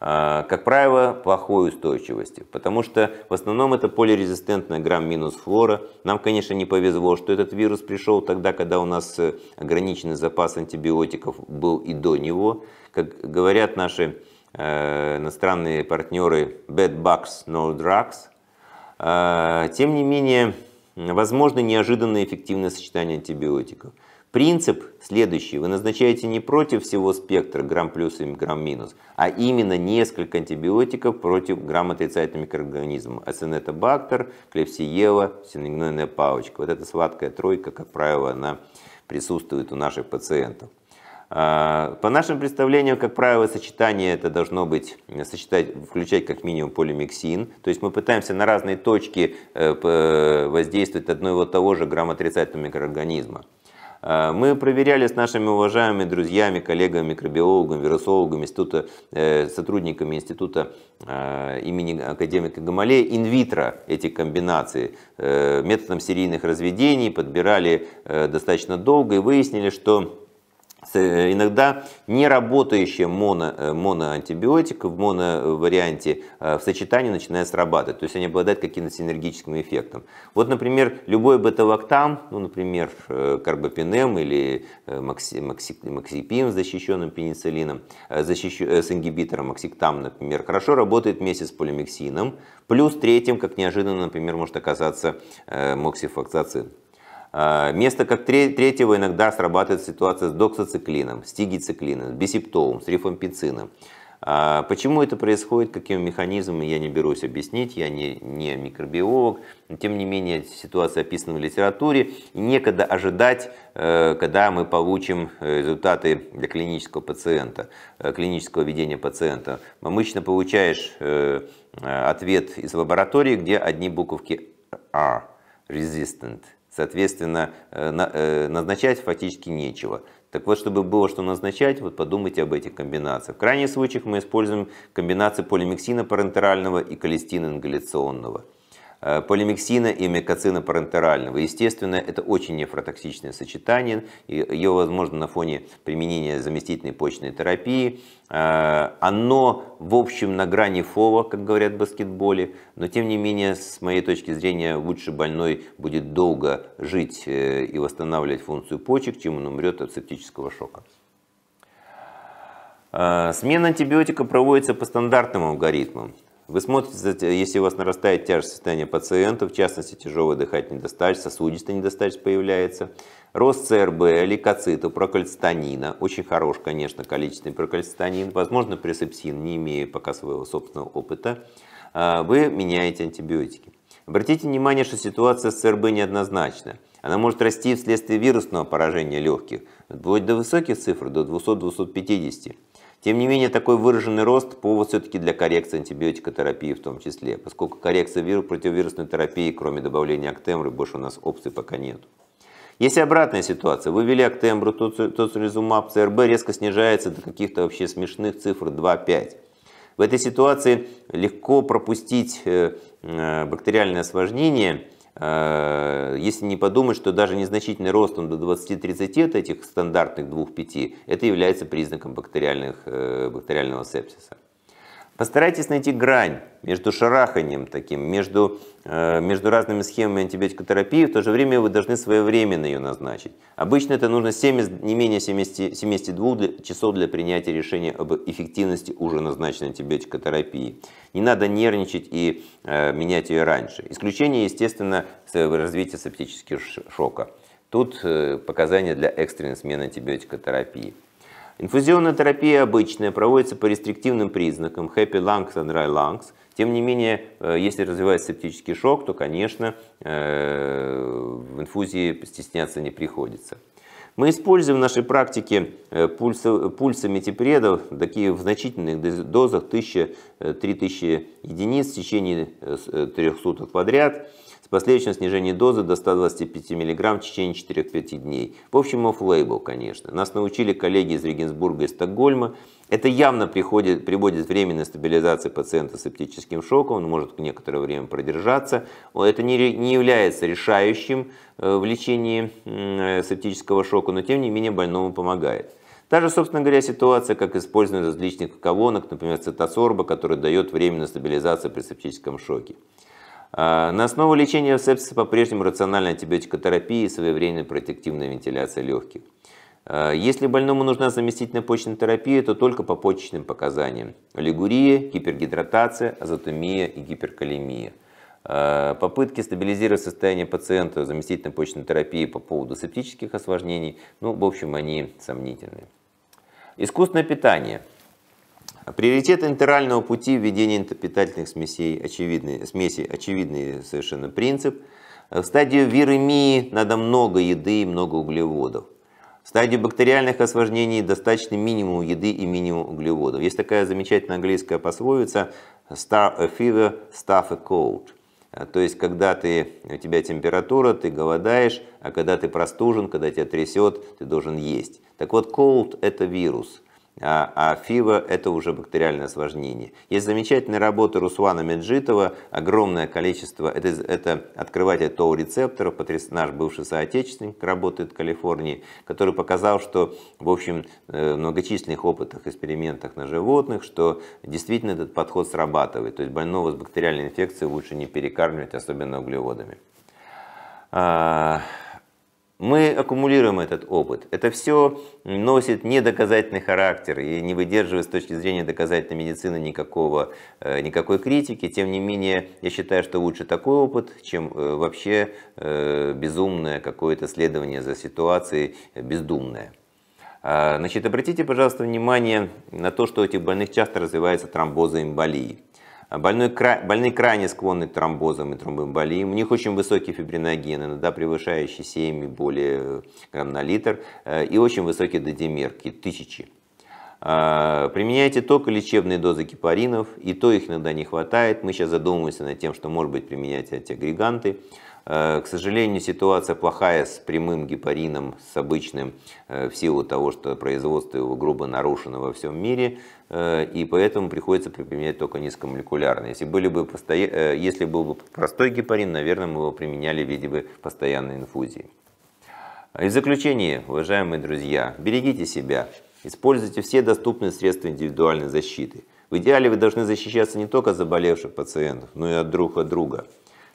А, как правило, плохой устойчивости, потому что в основном это полирезистентная грамм минус флора. Нам, конечно, не повезло, что этот вирус пришел тогда, когда у нас э, ограниченный запас антибиотиков был и до него. Как говорят наши э, иностранные партнеры, bad bugs, no drugs – а, тем не менее, возможно неожиданное эффективное сочетание антибиотиков. Принцип следующий. Вы назначаете не против всего спектра, грамм плюс и грамм минус, а именно несколько антибиотиков против грамм отрицательного микроорганизма. Ацинетобактер, клепсиева, синегнойная палочка. Вот эта сладкая тройка, как правило, она присутствует у наших пациентов. А, по нашим представлениям, как правило, сочетание это должно быть, э, сочетать, включать как минимум полимиксин. То есть мы пытаемся на разные точки э, э, воздействовать одного и того же грамотрицательного микроорганизма. А, мы проверяли с нашими уважаемыми друзьями, коллегами, микробиологами, вирусологами, института, сотрудниками института а, имени академика Гамалея инвитро эти комбинации. Методом серийных разведений подбирали достаточно долго и выяснили, что Э, иногда не работающие моно, э, моноантибиотик в моноварианте э, в сочетании начинает срабатывать, то есть они обладают каким-то синергическим эффектом. Вот, например, любой бета-лактам, ну, например, карбапинем или макси, макси, максипин с защищенным пенициллином, защищ... с ингибитором максиктам, например, хорошо работает вместе с полимексином, плюс третьим, как неожиданно, например, может оказаться моксифоксацин. А, место как третьего иногда срабатывает ситуация с доксоциклином, стигициклином, тигициклином, с бисептолом, с рифампицином. А, почему это происходит, какими механизмами, я не берусь объяснить, я не, не микробиолог. Но, тем не менее, ситуация описана в литературе. некогда ожидать, э, когда мы получим э, результаты для клинического пациента, э, клинического ведения пациента. Обычно получаешь ответ из лаборатории, где одни буковки «А» – resistant – Соответственно, э, э, назначать фактически нечего. Так вот, чтобы было что назначать, вот подумайте об этих комбинациях. В крайних случаях мы используем комбинации полимиксина парентерального и холестина ингаляционного. Э, полимиксина и микоцина парентерального. Естественно, это очень нефротоксичное сочетание. Ее возможно на фоне применения заместительной почечной терапии. Э, оно, в общем, на грани фола, как говорят в баскетболе, но тем не менее, с моей точки зрения, лучше больной будет долго жить э, и восстанавливать функцию почек, чем он умрет от септического шока. Смена антибиотика проводится по стандартным алгоритмам. Вы смотрите, если у вас нарастает тяжесть состояния пациента, в частности тяжелый дыхательный недостаточность, сосудистая недостаточность появляется, рост ЦРБ, лейкоцитов, прокальцитонина, очень хорош, конечно, количественный прокальцитонин, возможно, пресепсин, не имея пока своего собственного опыта, а, вы меняете антибиотики. Обратите внимание, что ситуация с ЦРБ неоднозначна. Она может расти вследствие вирусного поражения легких, вплоть до высоких цифр, до 200-250. Тем не менее, такой выраженный рост повод все-таки для коррекции антибиотикотерапии в том числе, поскольку коррекция вирус, противовирусной терапии, кроме добавления актемры, больше у нас опций пока нет. Есть обратная ситуация. Вы ввели актембру, тоцилизумаб, ЦРБ резко снижается до каких-то вообще смешных цифр 2-5. В этой ситуации легко пропустить э, э, бактериальное осложнение – Э, если не подумать, что даже незначительный рост он до 20-30 от этих стандартных 2-5, это является признаком бактериальных, э, бактериального сепсиса. Постарайтесь найти грань между шараханием таким, между, э, между разными схемами антибиотикотерапии, в то же время вы должны своевременно ее назначить. Обычно это нужно 70, не менее 70, 72 для, часов для принятия решения об эффективности уже назначенной антибиотикотерапии. Не надо нервничать и э, менять ее раньше. Исключение, естественно, э, развитие септического шока. Тут э, показания для экстренной смены антибиотикотерапии. Инфузионная терапия обычная, проводится по рестриктивным признакам Happy Lungs and Dry Lungs. Тем не менее, э, если развивается септический шок, то, конечно, э, в инфузии стесняться не приходится. Мы используем в нашей практике э, пульсы, метипредов такие в значительных дозах 1000-3000 единиц в течение трех суток подряд – с последующим снижением дозы до 125 мг в течение 4-5 дней. В общем, оффлейбл, конечно. Нас научили коллеги из Регенсбурга и Стокгольма. Это явно приходит, приводит к временной стабилизации пациента с септическим шоком, он может некоторое время продержаться. Это не, не является решающим э, в лечении септического шока, но тем не менее больному помогает. Та же, собственно говоря, ситуация, как использование различных колонок, например, цитосорба, который дает временную стабилизацию при септическом шоке. А, на основу лечения сепсиса по-прежнему рациональная антибиотикотерапия и своевременная протективная вентиляция легких. А, если больному нужна заместительная почечная терапия, то только по почечным показаниям. Лигурия, гипергидратация, азотомия и гиперкалемия. А, попытки стабилизировать состояние пациента заместительной почечной терапии по поводу септических осложнений, ну, в общем, они сомнительны. Искусственное питание – Приоритеты интерального пути введения питательных смесей очевидный, смеси очевидный совершенно принцип. В стадию виремии надо много еды и много углеводов. В стадию бактериальных осложнений достаточно минимум еды и минимум углеводов. Есть такая замечательная английская пословица «Star a fever, stuff a cold». То есть, когда ты, у тебя температура, ты голодаешь, а когда ты простужен, когда тебя трясет, ты должен есть. Так вот, cold – это вирус – а, а ФИВА – это уже бактериальное осложнение. Есть замечательная работа Руслана Меджитова, огромное количество, это, это открыватель ТОУ-рецепторов, потряс, наш бывший соотечественник работает в Калифорнии, который показал, что в общем э, многочисленных опытах, экспериментах на животных, что действительно этот подход срабатывает, то есть больного с бактериальной инфекцией лучше не перекармливать, особенно углеводами. А, мы аккумулируем этот опыт. Это все носит недоказательный характер и не выдерживает с точки зрения доказательной медицины никакого, э, никакой критики. Тем не менее, я считаю, что лучше такой опыт, чем э, вообще э, безумное какое-то следование за ситуацией, бездумное. А, значит, обратите, пожалуйста, внимание на то, что у этих больных часто развиваются тромбозы эмболии. Больной, кра... больные крайне склонны к тромбозам и тромбоэмболиям. У них очень высокие фибриногены, иногда превышающие 7 и более э, грамм на литр. Э, и очень высокие додимерки, тысячи. А, применяйте только лечебные дозы гепаринов, и то их иногда не хватает. Мы сейчас задумываемся над тем, что может быть применять эти агреганты Э, к сожалению, ситуация плохая с прямым гепарином, с обычным, э, в силу того, что производство его грубо нарушено во всем мире, э, и поэтому приходится применять только низкомолекулярный. Если, были бы постоя... Если был бы простой гепарин, наверное, мы его применяли в виде бы постоянной инфузии. И в заключение, уважаемые друзья, берегите себя, используйте все доступные средства индивидуальной защиты. В идеале вы должны защищаться не только от заболевших пациентов, но и от друг от друга.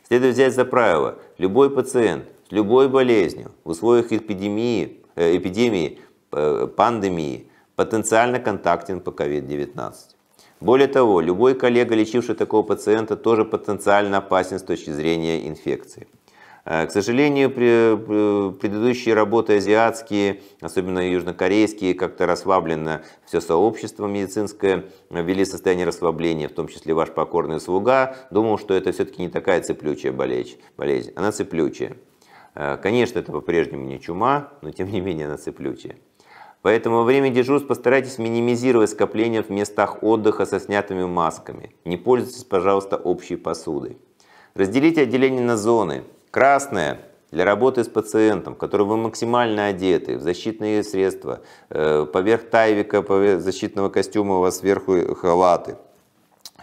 Следует взять за правило, любой пациент с любой болезнью в условиях эпидемии, э, эпидемии э, пандемии потенциально контактен по COVID-19. Более того, любой коллега, лечивший такого пациента, тоже потенциально опасен с точки зрения инфекции. Э, к сожалению, э, предыдущие работы азиатские, особенно южнокорейские, как-то расслаблено все сообщество медицинское, э, ввели состояние расслабления, в том числе ваш покорный слуга, думал, что это все-таки не такая цеплючая болезнь, болезнь, она цеплючая. Конечно, это по-прежнему не чума, но тем не менее она цеплючая. Поэтому во время дежурств постарайтесь минимизировать скопления в местах отдыха со снятыми масками. Не пользуйтесь, пожалуйста, общей посудой. Разделите отделение на зоны. Красное для работы с пациентом, в который вы максимально одеты, в защитные средства, э, поверх тайвика, поверх защитного костюма у вас сверху халаты.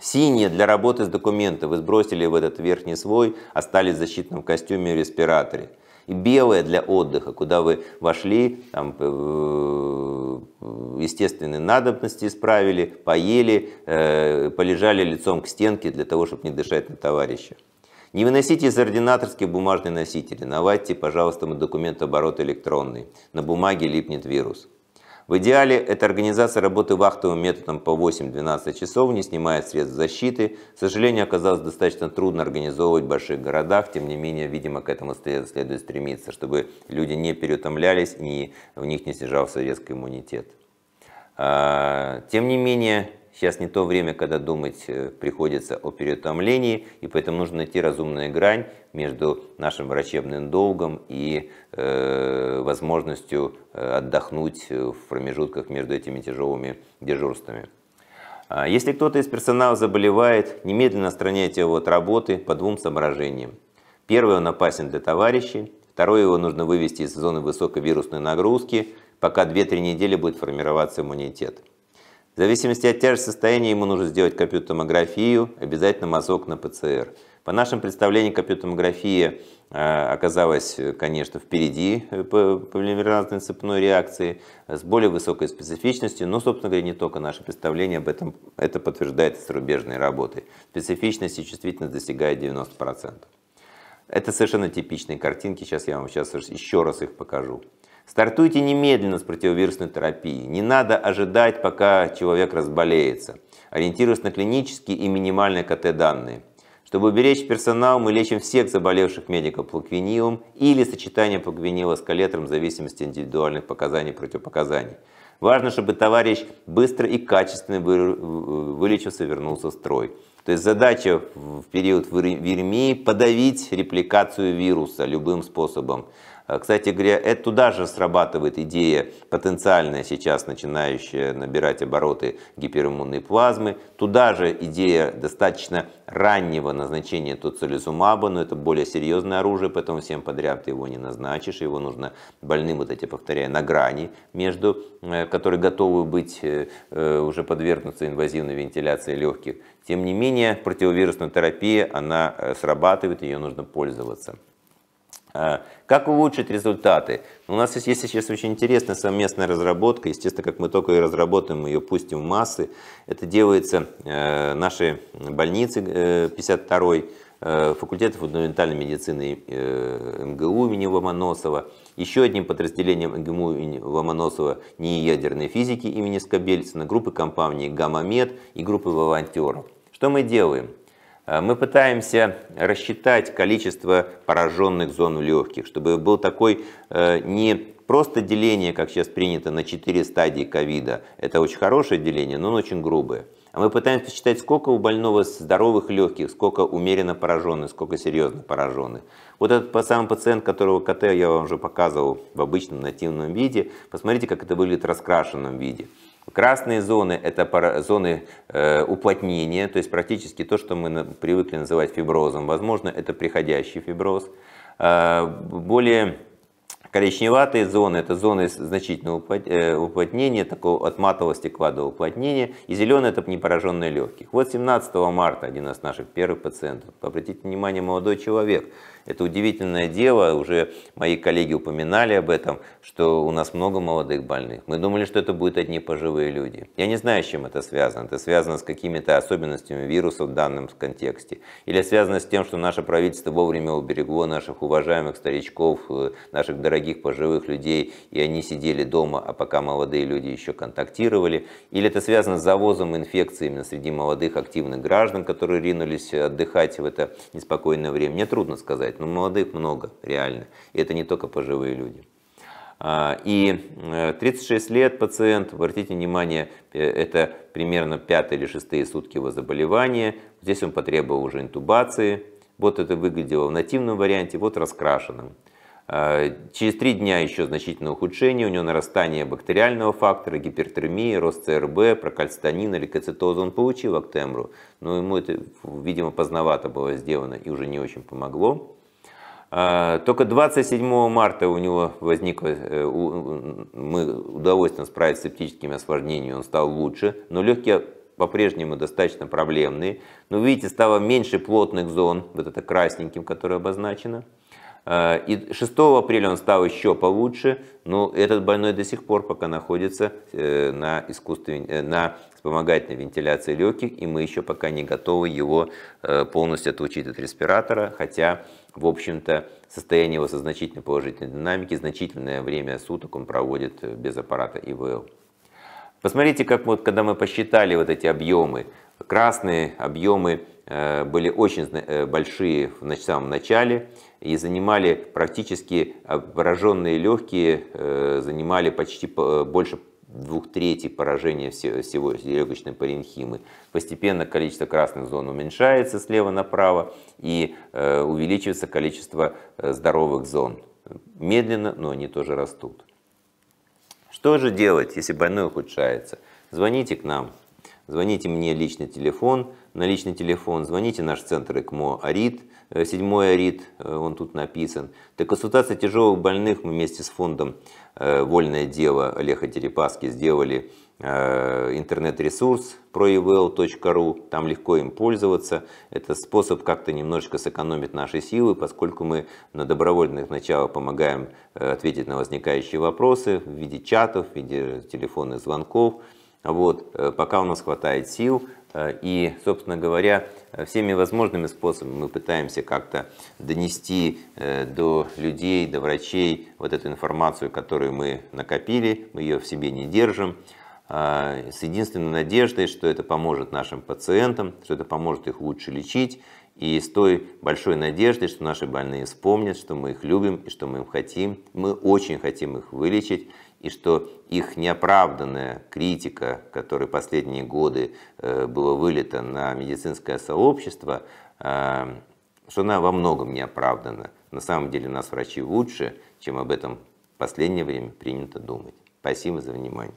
Синие для работы с документом, вы сбросили в этот верхний слой, остались в защитном костюме и респираторе. И белое для отдыха, куда вы вошли, там, э, естественные надобности исправили, поели, э, полежали лицом к стенке для того, чтобы не дышать на товарища. Не выносите из ординаторских бумажные носители. Наладьте, пожалуйста, документ оборот электронный. На бумаге липнет вирус. В идеале это организация работы вахтовым методом по 8-12 часов, не снимая средств защиты. К сожалению, оказалось достаточно трудно организовывать в больших городах, тем не менее, видимо, к этому следует стремиться, чтобы люди не переутомлялись и в них не снижался резкий иммунитет. А, тем не менее, Сейчас не то время, когда думать э, приходится о переутомлении, и поэтому нужно найти разумную грань между нашим врачебным долгом и э, возможностью э, отдохнуть э, в промежутках между этими тяжелыми дежурствами. А если кто-то из персонала заболевает, немедленно отстраняйте его от работы по двум соображениям. Первое, он опасен для товарищей. Второе, его нужно вывести из зоны высокой вирусной нагрузки, пока 2-3 недели будет формироваться иммунитет. В зависимости от тяжести состояния ему нужно сделать компьютомографию, обязательно мазок на ПЦР. По нашим представлениям, компьютомография э, оказалась, конечно, впереди э, полимеразной цепной реакции э, с более высокой специфичностью, но, собственно говоря, не только наше представление об этом, это подтверждается зарубежной работой. Специфичность и чувствительность достигает 90%. Это совершенно типичные картинки, сейчас я вам сейчас еще раз их покажу. Стартуйте немедленно с противовирусной терапией. Не надо ожидать, пока человек разболеется. Ориентируясь на клинические и минимальные КТ-данные. Чтобы уберечь персонал, мы лечим всех заболевших медиков медикоплаквенилом или сочетание плаквенила с калетром в зависимости от индивидуальных показаний и противопоказаний. Важно, чтобы товарищ быстро и качественно вылечился, вернулся в строй. То есть задача в период вирмии подавить репликацию вируса любым способом. А, кстати говоря, это туда же срабатывает идея потенциальная сейчас начинающая набирать обороты гипериммунной плазмы. Туда же идея достаточно раннего назначения туцилизумаба, но это более серьезное оружие, поэтому всем подряд ты его не назначишь, его нужно больным, вот эти, повторяю, на грани между, э, которые готовы быть, э, э, уже подвергнуться инвазивной вентиляции легких. Тем не менее, противовирусная терапия, она срабатывает, ее нужно пользоваться. А, как улучшить результаты? У нас есть сейчас очень интересная совместная разработка. Естественно, как мы только ее разработаем, мы ее пустим в массы. Это делается э, нашей больницы 52-й, э, э, факультет фундаментальной медицины МГУ имени Ломоносова, еще одним подразделением МГУ имени Ломоносова неядерной физики имени Скобельцина, группы компании «Гаммамед» и группы волонтеров. Что мы делаем? А мы пытаемся рассчитать количество пораженных зон легких, чтобы был такой э, не просто деление, как сейчас принято, на 4 стадии ковида. Это очень хорошее деление, но оно очень грубое. А мы пытаемся посчитать, сколько у больного здоровых легких, сколько умеренно пораженных, сколько серьезно пораженных. Вот этот сам пациент, которого КТ я вам уже показывал в обычном нативном виде, посмотрите, как это выглядит в раскрашенном виде. Красные зоны – это зоны э, уплотнения, то есть практически то, что мы привыкли называть фиброзом. Возможно, это приходящий фиброз. Э, более Коричневатые зоны – это зоны значительного э, уплотнения, такого от матового стекла уплотнения. И зеленые – это непораженные легких. Вот 17 марта один из наших первых пациентов. Обратите внимание, молодой человек. Это удивительное дело, уже мои коллеги упоминали об этом, что у нас много молодых больных. Мы думали, что это будут одни пожилые люди. Я не знаю, с чем это связано. Это связано с какими-то особенностями вируса в данном контексте. Или связано с тем, что наше правительство вовремя уберегло наших уважаемых старичков, э, наших дорогих дорогих пожилых людей, и они сидели дома, а пока молодые люди еще контактировали. Или это связано с завозом инфекции именно среди молодых активных граждан, которые ринулись э, отдыхать в это неспокойное время. Мне трудно сказать, но молодых много, реально. И это не только пожилые люди. А, и 36 э, лет пациент, обратите внимание, э, это примерно пятые или шестые сутки его заболевания. Здесь он потребовал уже интубации. Вот это выглядело в нативном варианте, вот раскрашенным. Э, через три дня еще значительное ухудшение, у него нарастание бактериального фактора, гипертермии, рост ЦРБ, прокальцитонин или Он получил актемру, но ему это, видимо, поздновато было сделано и уже не очень помогло. Э, только 27 марта у него возникло, э, мы удалось там справиться с септическими осложнениями, он стал лучше, но легкие по-прежнему достаточно проблемные. Но видите, стало меньше плотных зон, вот это красненьким, которое обозначено. Э, и 6 апреля он стал еще получше, но этот больной до сих пор пока находится э, на, искусстве, э, на вспомогательной вентиляции легких, и мы еще пока не готовы его полностью отлучить от респиратора, хотя, в общем-то, состояние его со значительной положительной динамики, значительное время суток он проводит без аппарата ИВЛ. Посмотрите, как вот, когда мы посчитали вот эти объемы, красные объемы были очень большие в самом начале, и занимали практически а, пораженные легкие, э, занимали почти э, больше двух трети поражения всего легочной паренхимы. Постепенно количество красных зон уменьшается слева направо и э, увеличивается количество здоровых зон. Медленно, но они тоже растут. Что же делать, если больной ухудшается? Звоните к нам, звоните мне личный телефон, на личный телефон, звоните в наш центр ЭКМО «Арит», Э, седьмой АРИД, э, он тут написан. Так консультация тяжелых больных мы вместе с фондом э, «Вольное дело» Олега Терепаски сделали интернет-ресурс proevel.ru, там легко им пользоваться. Это способ как-то немножечко сэкономить наши силы, поскольку мы на добровольных началах помогаем ответить на возникающие вопросы в виде чатов, в виде телефонных звонков. Вот, пока у нас хватает сил, Э, и, собственно говоря, э, всеми возможными способами мы пытаемся как-то донести э, до людей, до врачей вот эту информацию, которую мы накопили, мы ее в себе не держим, с единственной надеждой, что это поможет нашим пациентам, что это поможет их лучше лечить, и с той большой надеждой, что наши больные вспомнят, что мы их любим и что мы им хотим. Мы очень хотим их вылечить, и что их неоправданная критика, которая последние годы э, была вылито на медицинское сообщество, э, что она во многом неоправдана. На самом деле нас врачи лучше, чем об этом в последнее время принято думать. Спасибо за внимание.